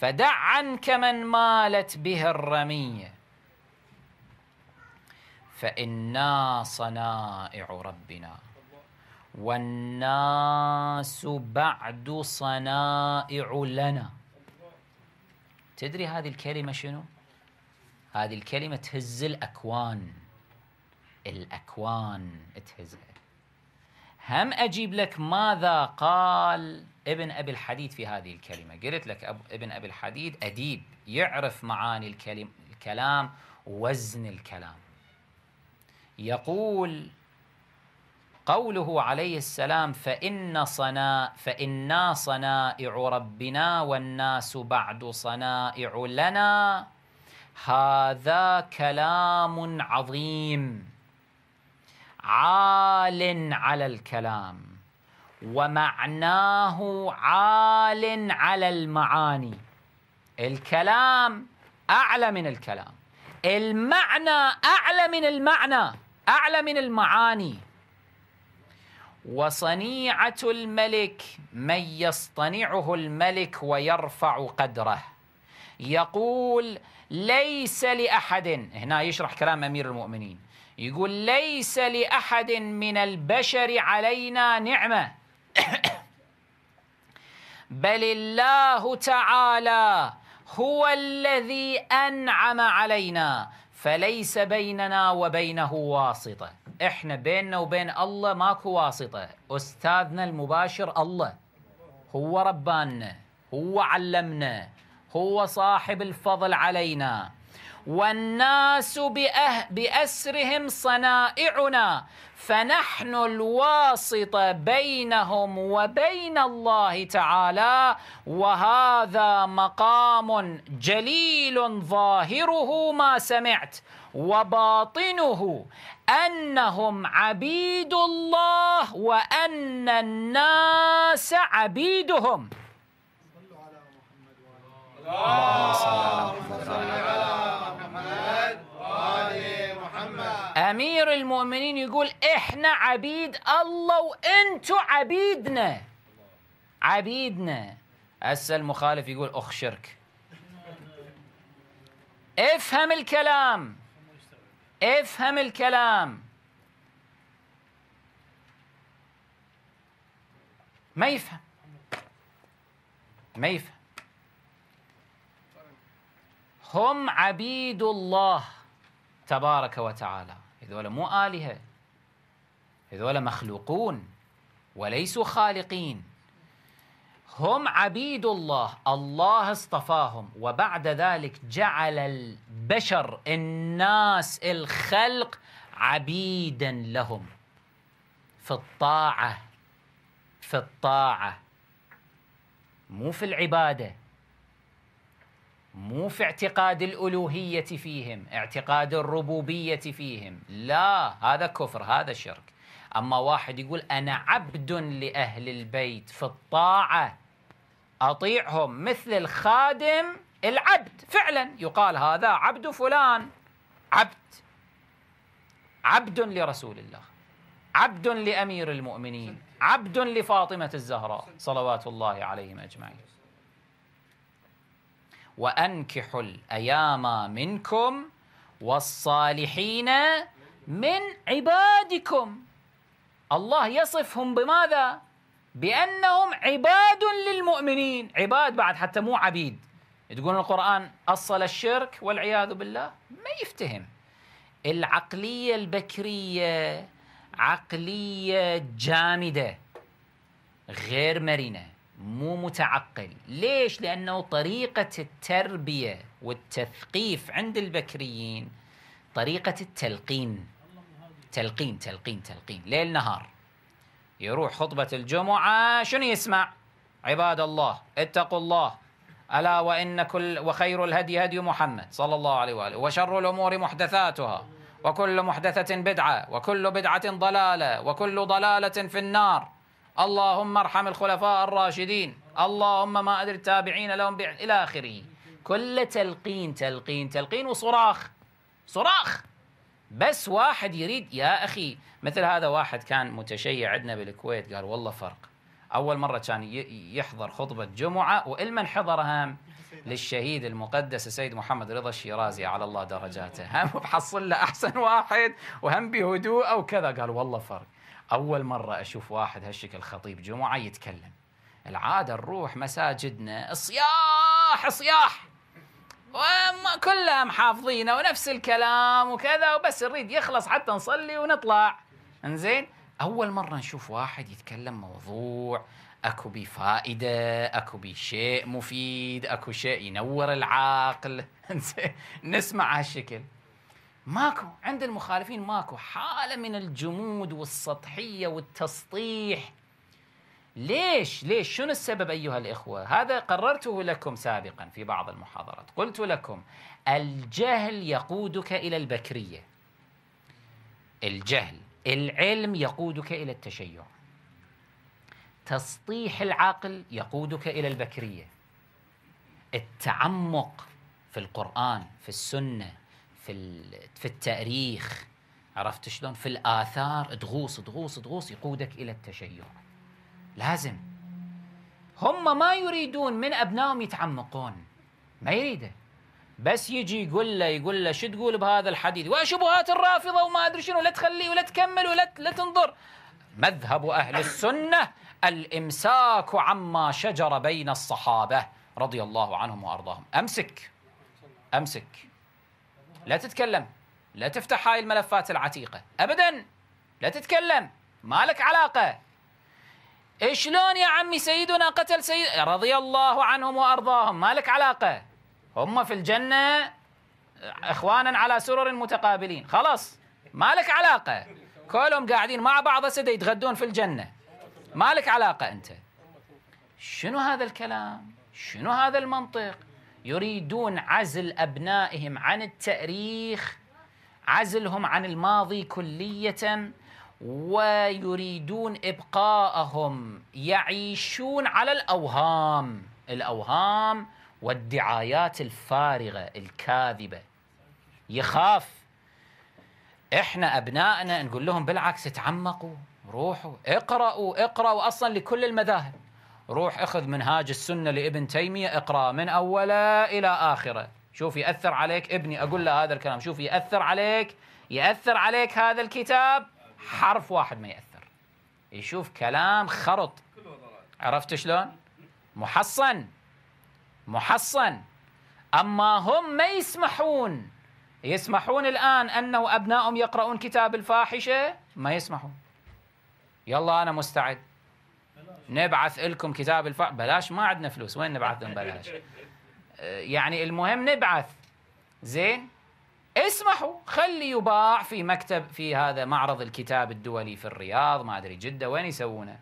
فدع عنك من مالت به الرمية فإنا صنائع ربنا والناس بعد صنائع لنا تدري هذه الكلمة شنو؟ هذه الكلمة تهز الأكوان الأكوان تهزها هم أجيب لك ماذا قال ابن أبي الحديد في هذه الكلمة قلت لك ابن أبي الحديد أديب يعرف معاني الكلم الكلام وزن الكلام يقول قوله عليه السلام فإن صنا فإنا صنائع ربنا والناس بعد صنائع لنا هذا كلام عظيم عال على الكلام ومعناه عال على المعاني الكلام أعلى من الكلام المعنى أعلى من المعنى أعلى من المعاني وصنيعة الملك من يصطنعه الملك ويرفع قدره يقول ليس لأحد هنا يشرح كلام أمير المؤمنين يقول ليس لأحد من البشر علينا نعمة بل الله تعالى هو الذي أنعم علينا فليس بيننا وبينه واسطة احنا بيننا وبين الله ماكو واسطة أستاذنا المباشر الله هو ربانا هو علمنا هو صاحب الفضل علينا والناس بأه بأسرهم صنائعنا فنحن الواسطة بينهم وبين الله تعالى وهذا مقام جليل ظاهره ما سمعت وباطنه انهم عبيد الله وان الناس عبيدهم صلوا على محمد وعلى اله محمد وآل محمد أمير المؤمنين يقول إحنا عبيد الله وإنتوا عبيدنا عبيدنا هسه المخالف يقول أخ شرك افهم الكلام افهم الكلام ما يفهم ما يفهم هم عبيد الله تبارك وتعالى هذول مو آلهة هذول مخلوقون وليسوا خالقين هم عبيد الله الله اصطفاهم وبعد ذلك جعل البشر الناس الخلق عبيدا لهم في الطاعة في الطاعة مو في العبادة مو في اعتقاد الالوهيه فيهم اعتقاد الربوبيه فيهم لا هذا كفر هذا شرك اما واحد يقول انا عبد لاهل البيت في الطاعه اطيعهم مثل الخادم العبد فعلا يقال هذا عبد فلان عبد عبد لرسول الله عبد لامير المؤمنين عبد لفاطمه الزهراء صلوات الله عليهم اجمعين وأنكحوا الأيام منكم والصالحين من عبادكم الله يصفهم بماذا؟ بأنهم عباد للمؤمنين عباد بعد حتى مو عبيد تقول القرآن أصل الشرك والعياذ بالله ما يفتهم العقلية البكرية عقلية جامدة غير مرنة مو متعقل ليش لأنه طريقة التربية والتثقيف عند البكريين طريقة التلقين تلقين تلقين تلقين ليل نهار يروح خطبة الجمعة شنو يسمع عباد الله اتقوا الله ألا وإن كل وخير الهدي هدي محمد صلى الله عليه وآله وشر الأمور محدثاتها وكل محدثة بدعة وكل بدعة ضلالة وكل ضلالة في النار اللهم ارحم الخلفاء الراشدين اللهم ما أدري التابعين لهم إلى آخره كل تلقين تلقين تلقين وصراخ صراخ بس واحد يريد يا أخي مثل هذا واحد كان متشيع عندنا بالكويت قال والله فرق أول مرة كان يحضر خطبة جمعة وإلمن حضرها للشهيد المقدس السيد محمد رضا الشيرازي على الله درجاته هم بحصل له أحسن واحد وهم بهدوءه وكذا قال والله فرق اول مره اشوف واحد هالشكل خطيب جمعه يتكلم العاده نروح مساجدنا صياح صياح كلها محافظينه ونفس الكلام وكذا وبس نريد يخلص حتى نصلي ونطلع انزين اول مره نشوف واحد يتكلم موضوع اكو بي فائده اكو بي شيء مفيد اكو شيء ينور العقل نسمع هالشكل ماكو عند المخالفين ماكو حاله من الجمود والسطحيه والتسطيح ليش ليش شنو السبب ايها الاخوه هذا قررته لكم سابقا في بعض المحاضرات قلت لكم الجهل يقودك الى البكريه الجهل العلم يقودك الى التشيع تسطيح العقل يقودك الى البكريه التعمق في القران في السنه في في التاريخ عرفت شلون في الاثار تغوص تغوص تغوص يقودك الى التشيع لازم هم ما يريدون من ابنائهم يتعمقون ما يريده بس يجي يقول له يقول له شو تقول بهذا الحديث وشبهات الرافضه وما ادري شنو لا تخليه ولا تكمل ولا لا تنظر مذهب اهل السنه الامساك عما شجر بين الصحابه رضي الله عنهم وارضاهم امسك امسك لا تتكلم لا تفتح هاي الملفات العتيقة أبدا لا تتكلم ما لك علاقة شلون يا عمي سيدنا قتل سيد رضي الله عنهم وأرضاهم ما لك علاقة هم في الجنة إخوانا على سرر متقابلين خلاص ما لك علاقة كلهم قاعدين مع بعض سدى يتغدون في الجنة ما لك علاقة أنت شنو هذا الكلام شنو هذا المنطق يريدون عزل أبنائهم عن التاريخ عزلهم عن الماضي كلية ويريدون إبقاءهم يعيشون على الأوهام الأوهام والدعايات الفارغة الكاذبة يخاف احنا ابنائنا نقول لهم بالعكس تعمقوا روحوا اقرأوا اقرأوا اصلا لكل المذاهب روح اخذ منهاج السنة لابن تيمية اقرأ من أوله إلى آخره شوف يأثر عليك ابني أقول له هذا الكلام شوف يأثر عليك يأثر عليك هذا الكتاب حرف واحد ما يأثر يشوف كلام خرط عرفت شلون محصن محصن أما هم ما يسمحون يسمحون الآن أنه أبنائهم يقرؤون كتاب الفاحشة ما يسمحون يلا أنا مستعد نبعث لكم كتاب الف بلاش ما عندنا فلوس وين نبعث لهم بلاش آه، يعني المهم نبعث زين اسمحوا خلي يباع في مكتب في هذا معرض الكتاب الدولي في الرياض ما ادري جده وين يسوونه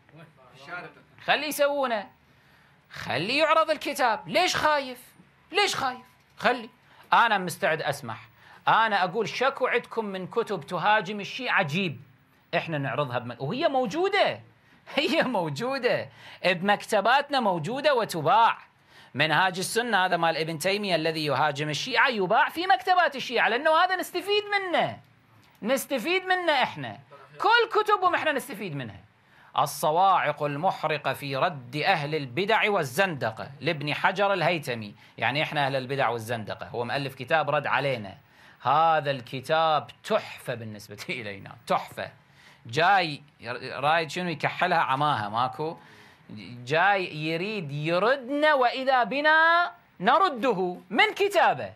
خلي يسوونه خلي يعرض الكتاب ليش خايف ليش خايف خلي انا مستعد اسمح انا اقول شكو عندكم من كتب تهاجم الشيء عجيب احنا نعرضها بم... وهي موجوده هي موجودة بمكتباتنا موجودة وتباع منهاج السنة هذا مال ابن تيمية الذي يهاجم الشيعة يباع في مكتبات الشيعة لأنه هذا نستفيد منه نستفيد منه إحنا كل كتبهم إحنا نستفيد منها الصواعق المحرقة في رد أهل البدع والزندقة لابن حجر الهيتمي يعني إحنا أهل البدع والزندقة هو مؤلف كتاب رد علينا هذا الكتاب تحفة بالنسبة إلينا تحفة جاي رايد شنو يكحلها عماها ماكو جاي يريد يردنا واذا بنا نرده من كتابه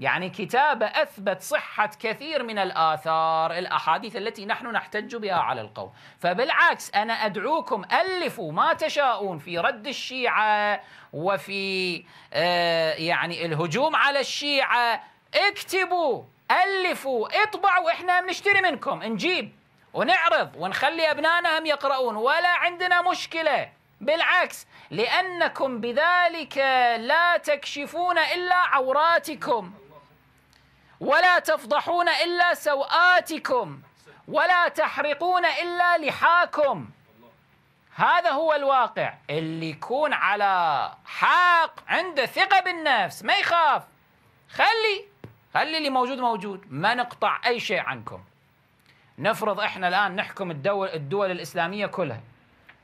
يعني كتابه اثبت صحه كثير من الاثار الاحاديث التي نحن نحتج بها على القوم فبالعكس انا ادعوكم الفوا ما تشاءون في رد الشيعه وفي آه، يعني الهجوم على الشيعه اكتبوا الفوا اطبعوا احنا بنشتري منكم نجيب ونعرض ونخلي أبنائنا هم يقرؤون ولا عندنا مشكلة بالعكس لأنكم بذلك لا تكشفون إلا عوراتكم ولا تفضحون إلا سوآتكم ولا تحرقون إلا لحاكم هذا هو الواقع اللي يكون على حق عنده ثقة بالنفس ما يخاف خلي خلي اللي موجود موجود ما نقطع أي شيء عنكم نفرض احنا الان نحكم الدول, الدول الاسلاميه كلها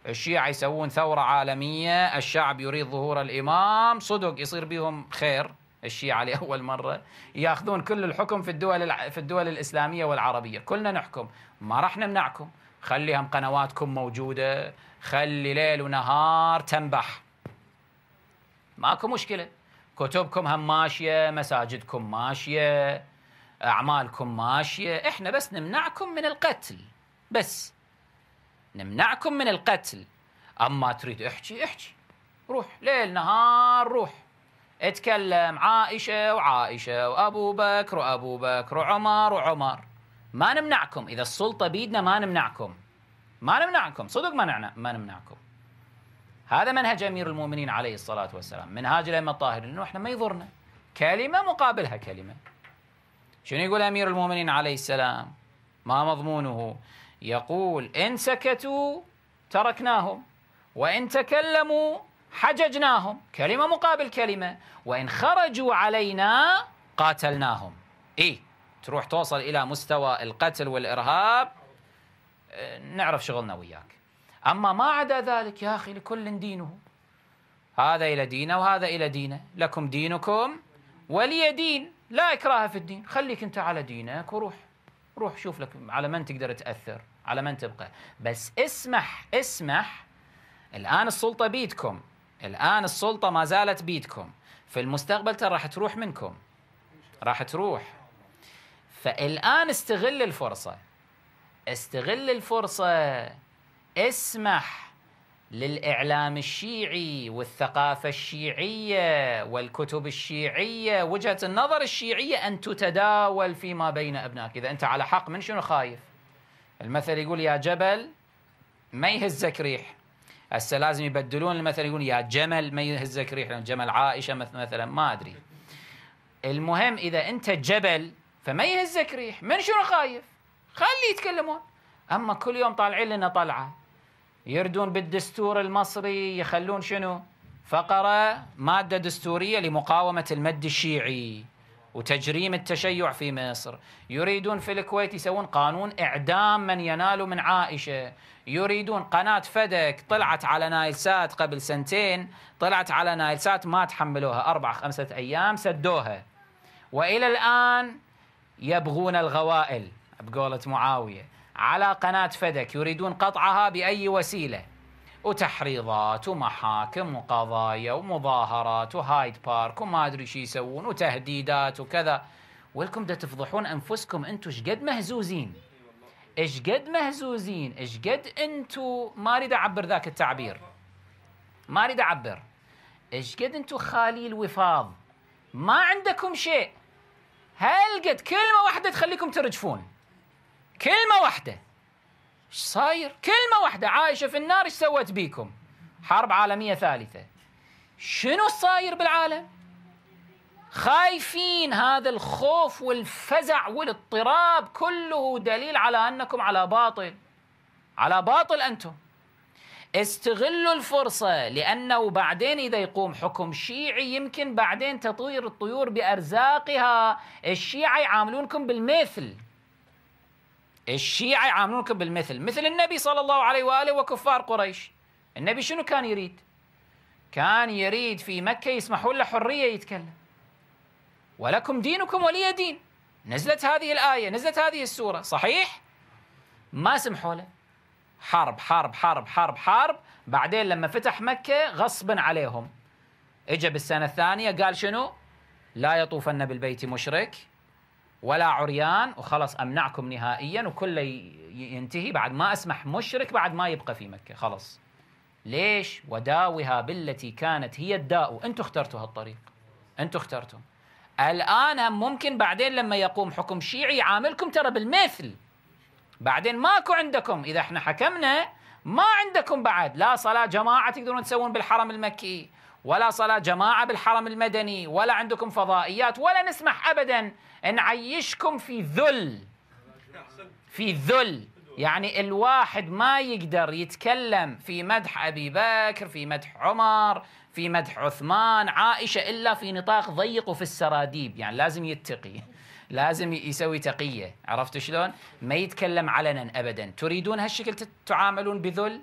الشيعة يسوون ثورة عالمية الشعب يريد ظهور الإمام صدق يصير بهم خير الشيعة لأول مرة ياخذون كل الحكم في الدول في الدول الإسلامية والعربية كلنا نحكم ما راح نمنعكم خليهم قنواتكم موجودة خلي ليل ونهار تنبح ماكو مشكلة كتبكم هم ماشية مساجدكم ماشية اعمالكم ماشيه احنا بس نمنعكم من القتل بس نمنعكم من القتل اما تريد احكي احكي روح ليل نهار روح اتكلم عائشه وعائشه وابو بكر وابو بكر وعمر وعمر ما نمنعكم اذا السلطه بيدنا ما نمنعكم ما نمنعكم صدق ما ما نمنعكم هذا منهج امير المؤمنين عليه الصلاه والسلام منهاج الائمه الطاهر انه احنا ما يضرنا كلمه مقابلها كلمه شنو يقول أمير المؤمنين عليه السلام ما مضمونه يقول إن سكتوا تركناهم وإن تكلموا حججناهم كلمة مقابل كلمة وإن خرجوا علينا قاتلناهم اي تروح توصل إلى مستوى القتل والإرهاب آه، نعرف شغلنا وياك أما ما عدا ذلك يا أخي لكل دينه هذا إلى دينه وهذا إلى دينه لكم دينكم ولي دين لا إكراه في الدين خليك أنت على دينك وروح روح شوف لك على من تقدر تأثر على من تبقى بس اسمح اسمح الآن السلطة بيدكم الآن السلطة ما زالت بيدكم في المستقبل ترى راح تروح منكم راح تروح فالآن استغل الفرصة استغل الفرصة اسمح للإعلام الشيعي والثقافة الشيعية والكتب الشيعية وجهة النظر الشيعية أن تتداول فيما بين أبنائك إذا أنت على حق من شنو خايف المثل يقول يا جبل ما يهزك ريح هسه لازم يبدلون المثل يقول يا جمل ما يهزك ريح لأن يعني جمل عائشة مثلا ما أدري المهم إذا أنت جبل فما يهزك ريح من شنو خايف خلي يتكلمون أما كل يوم طالعين لنا طلعة يردون بالدستور المصري يخلون شنو فقرة مادة دستورية لمقاومة المد الشيعي وتجريم التشيع في مصر يريدون في الكويت يسوون قانون إعدام من ينال من عائشة يريدون قناة فدك طلعت على نايلسات قبل سنتين طلعت على نايلسات ما تحملوها أربع خمسة أيام سدوها وإلى الآن يبغون الغوائل بقولة معاوية على قناة فدك يريدون قطعها بأي وسيلة وتحريضات ومحاكم وقضايا ومظاهرات وهايد بارك وما أدري شو يسوون وتهديدات وكذا ولكم دا تفضحون أنفسكم أنتم شقد مهزوزين شقد مهزوزين شقد أنتم ما أريد أعبر ذاك التعبير ما أريد أعبر شقد أنتم خالي الوفاض ما عندكم شيء هل قد كلمة واحدة تخليكم ترجفون كلمة واحدة ايش صاير؟ كلمة واحدة عايشة في النار ايش سوت بيكم؟ حرب عالمية ثالثة شنو صاير بالعالم؟ خايفين هذا الخوف والفزع والاضطراب كله دليل على انكم على باطل على باطل انتم استغلوا الفرصة لأنه بعدين إذا يقوم حكم شيعي يمكن بعدين تطير الطيور بأرزاقها الشيعة يعاملونكم بالمثل الشيعة يعاملونكم بالمثل مثل النبي صلى الله عليه وآله وكفار قريش النبي شنو كان يريد كان يريد في مكة يسمحون له حرية يتكلم ولكم دينكم ولي دين نزلت هذه الآية نزلت هذه السورة صحيح ما سمحوا له حرب حرب حرب حرب حرب بعدين لما فتح مكة غصبا عليهم اجى بالسنة الثانية قال شنو لا يطوفن بالبيت مشرك ولا عريان وخلص امنعكم نهائيا وكله ينتهي بعد ما اسمح مشرك بعد ما يبقى في مكه خلص ليش وداوها بالتي كانت هي الداء انتم اخترتوا هالطريق انتم اخترتم الان هم ممكن بعدين لما يقوم حكم شيعي يعاملكم ترى بالمثل بعدين ماكو عندكم اذا احنا حكمنا ما عندكم بعد لا صلاه جماعه تقدرون تسوون بالحرم المكي ولا صلاة جماعة بالحرم المدني ولا عندكم فضائيات ولا نسمح أبدا نعيشكم في ذل في ذل يعني الواحد ما يقدر يتكلم في مدح أبي بكر في مدح عمر في مدح عثمان عائشة إلا في نطاق ضيق وفي السراديب يعني لازم يتقي لازم يسوي تقية عرفت شلون ما يتكلم علنا أبدا تريدون هالشكل تتعاملون بذل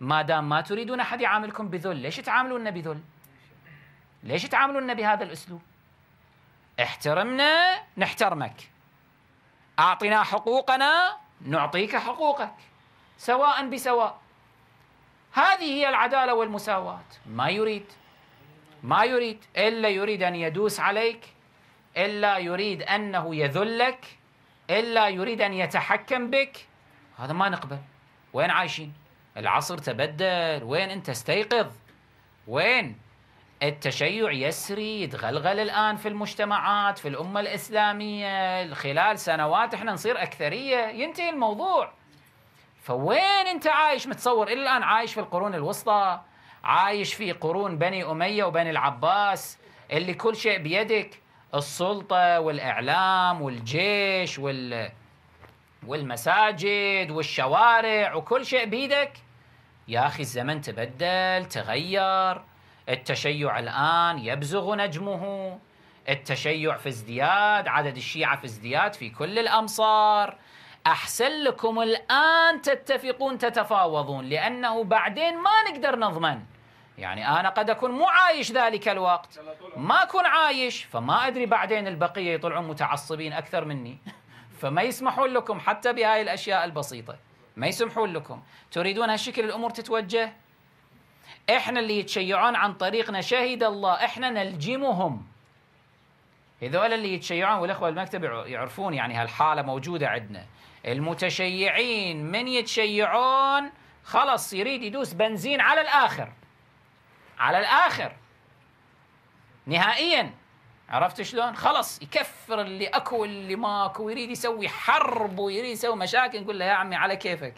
ما دام ما تريدون أحد يعاملكم بذل ليش تعاملونا بذل ليش تعاملونا بهذا الأسلوب احترمنا نحترمك أعطنا حقوقنا نعطيك حقوقك سواء بسواء هذه هي العدالة والمساواة ما يريد ما يريد إلا يريد أن يدوس عليك إلا يريد أنه يذلك إلا يريد أن يتحكم بك هذا ما نقبل وين عايشين العصر تبدل وين انت استيقظ وين التشيع يسري يتغلغل الان في المجتمعات في الامه الاسلاميه خلال سنوات احنا نصير اكثريه ينتهي الموضوع فوين انت عايش متصور الى الان عايش في القرون الوسطى عايش في قرون بني اميه وبني العباس اللي كل شيء بيدك السلطه والاعلام والجيش وال والمساجد والشوارع وكل شيء بيدك يا أخي الزمن تبدل تغير التشيع الآن يبزغ نجمه التشيع في ازدياد عدد الشيعة في ازدياد في كل الأمصار أحسن لكم الآن تتفقون تتفاوضون لأنه بعدين ما نقدر نضمن يعني أنا قد أكون مو عايش ذلك الوقت ما أكون عايش فما أدري بعدين البقية يطلعون متعصبين أكثر مني فما يسمحون لكم حتى بهاي الأشياء البسيطة ما يسمحون لكم تريدون هالشكل الأمور تتوجه إحنا اللي يتشيعون عن طريقنا شهد الله إحنا نلجمهم هذول اللي يتشيعون والإخوة المكتب يعرفون يعني هالحالة موجودة عندنا المتشيعين من يتشيعون خلص يريد يدوس بنزين على الآخر على الآخر نهائياً عرفت شلون؟ خلص يكفر اللي اكو اللي ماكو ويريد يسوي حرب ويريد يسوي مشاكل نقول له يا عمي على كيفك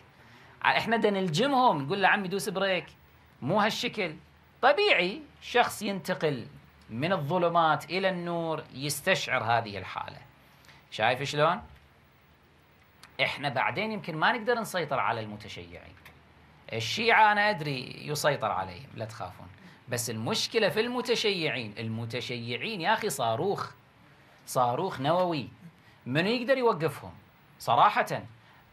احنا بدنا نلجمهم نقول له عمي دوس بريك مو هالشكل طبيعي شخص ينتقل من الظلمات الى النور يستشعر هذه الحاله شايف شلون؟ احنا بعدين يمكن ما نقدر نسيطر على المتشيعين الشيعة أنا أدري يسيطر عليهم لا تخافون بس المشكلة في المتشيعين المتشيعين يا أخي صاروخ صاروخ نووي من يقدر يوقفهم صراحة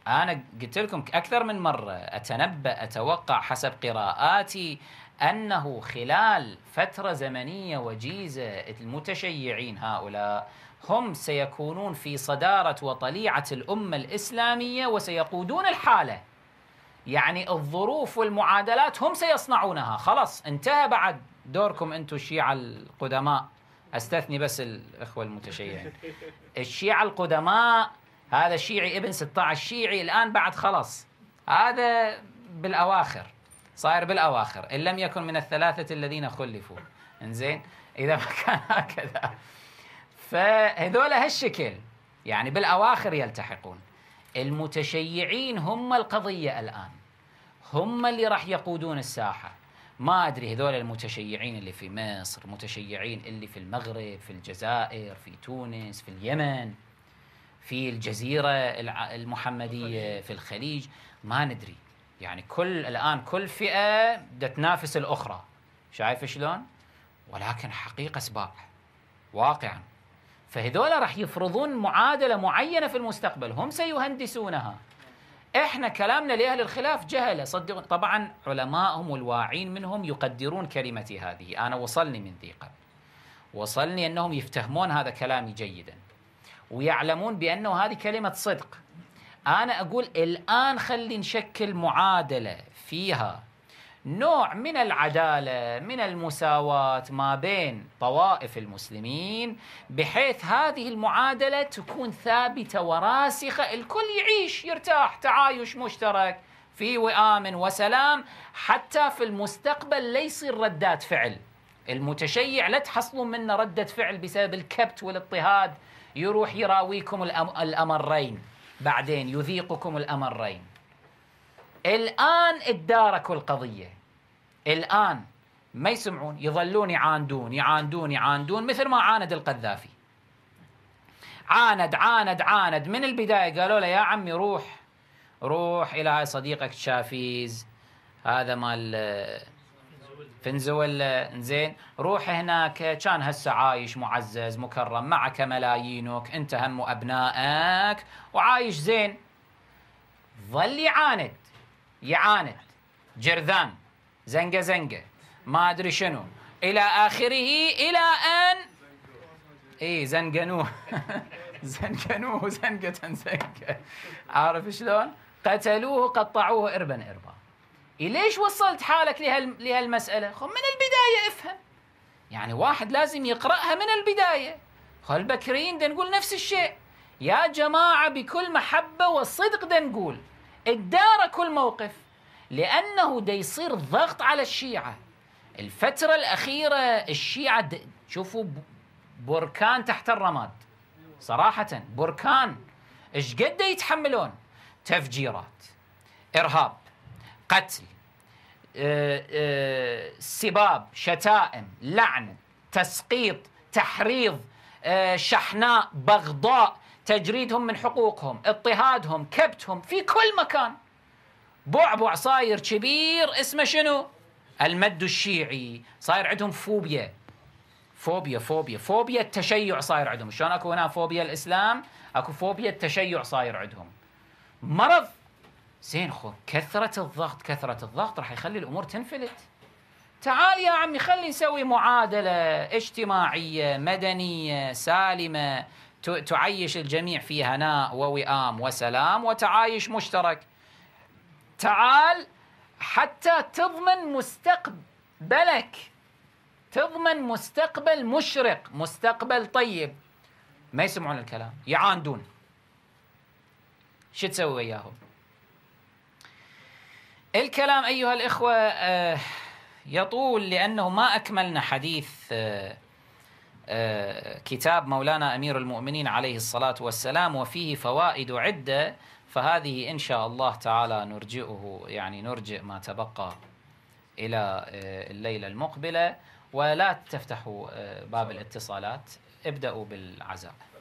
أنا قلت لكم أكثر من مرة أتنبأ أتوقع حسب قراءاتي أنه خلال فترة زمنية وجيزة المتشيعين هؤلاء هم سيكونون في صدارة وطليعة الأمة الإسلامية وسيقودون الحالة يعني الظروف والمعادلات هم سيصنعونها خلاص انتهى بعد دوركم انتم الشيعة القدماء استثني بس الاخوة المتشيعين الشيعة القدماء هذا الشيعي ابن 16 شيعي الان بعد خلاص هذا بالاواخر صاير بالاواخر ان لم يكن من الثلاثة الذين خلفوا انزين اذا ما كان هكذا فهذول هالشكل يعني بالاواخر يلتحقون المتشيعين هم القضية الآن هم اللي راح يقودون الساحة ما أدري هذول المتشيعين اللي في مصر متشيعين اللي في المغرب في الجزائر في تونس في اليمن في الجزيرة المحمدية في الخليج ما ندري يعني كل الآن كل فئة تنافس الأخرى شايف شلون ولكن حقيقة سباق واقعا فهذول راح يفرضون معادلة معينة في المستقبل هم سيهندسونها احنا كلامنا لاهل الخلاف جهله صدقوا طبعا علمائهم والواعين منهم يقدرون كلمتي هذه انا وصلني من ذي قبل وصلني انهم يفتهمون هذا كلامي جيدا ويعلمون بانه هذه كلمه صدق انا اقول الان خلي نشكل معادله فيها نوع من العدالة من المساواة ما بين طوائف المسلمين بحيث هذه المعادلة تكون ثابتة وراسخة الكل يعيش يرتاح تعايش مشترك في وئام وسلام حتى في المستقبل لا يصير ردات فعل المتشيع لا تحصلون منه ردة فعل بسبب الكبت والاضطهاد يروح يراويكم الأمرين بعدين يذيقكم الأمرين الآن اداركوا القضية الآن ما يسمعون يظلون يعاندون يعاندون يعاندون مثل ما عاند القذافي عاند عاند عاند من البداية قالوا له يا عمي روح روح إلى صديقك شافيز هذا مال فنزويلا زين روح هناك كان هسه عايش معزز مكرم معك ملايينك انت هم ابنائك وعايش زين ظل يعاند يعاند جرذان زنقة زنقة ما أدري شنو إلى آخره إلى أن إي زنقنوه زنقنوه زنقة زنقة عارف شلون؟ قتلوه قطعوه إربا إربا ليش وصلت حالك لهالمسألة؟ خب من البداية افهم يعني واحد لازم يقرأها من البداية هالبكريين دا نقول نفس الشيء يا جماعة بكل محبة والصدق دا نقول كل الموقف لأنه دا يصير ضغط على الشيعة الفترة الأخيرة الشيعة شوفوا بركان تحت الرماد صراحة بركان ايش قد يتحملون تفجيرات إرهاب قتل آه، آه، سباب شتائم لعن تسقيط تحريض آه، شحناء بغضاء تجريدهم من حقوقهم اضطهادهم كبتهم في كل مكان بعبع صاير كبير اسمه شنو؟ المد الشيعي صاير عندهم فوبيا فوبيا فوبيا فوبيا التشيع صاير عندهم شلون اكو هنا فوبيا الاسلام اكو فوبيا التشيع صاير عندهم مرض زين خو كثرة الضغط كثرة الضغط راح يخلي الامور تنفلت تعال يا عمي خلي نسوي معادلة اجتماعية مدنية سالمة تعيش الجميع في هناء ووئام وسلام وتعايش مشترك تعال حتى تضمن مستقبلك تضمن مستقبل مشرق مستقبل طيب ما يسمعون الكلام يعاندون شو تسوي وياهم الكلام أيها الإخوة آه، يطول لأنه ما أكملنا حديث آه، آه، كتاب مولانا أمير المؤمنين عليه الصلاة والسلام وفيه فوائد عدة فهذه إن شاء الله تعالى نرجئه يعني نرجئ ما تبقى إلى آه، الليلة المقبلة ولا تفتحوا آه، باب الاتصالات ابدأوا بالعزاء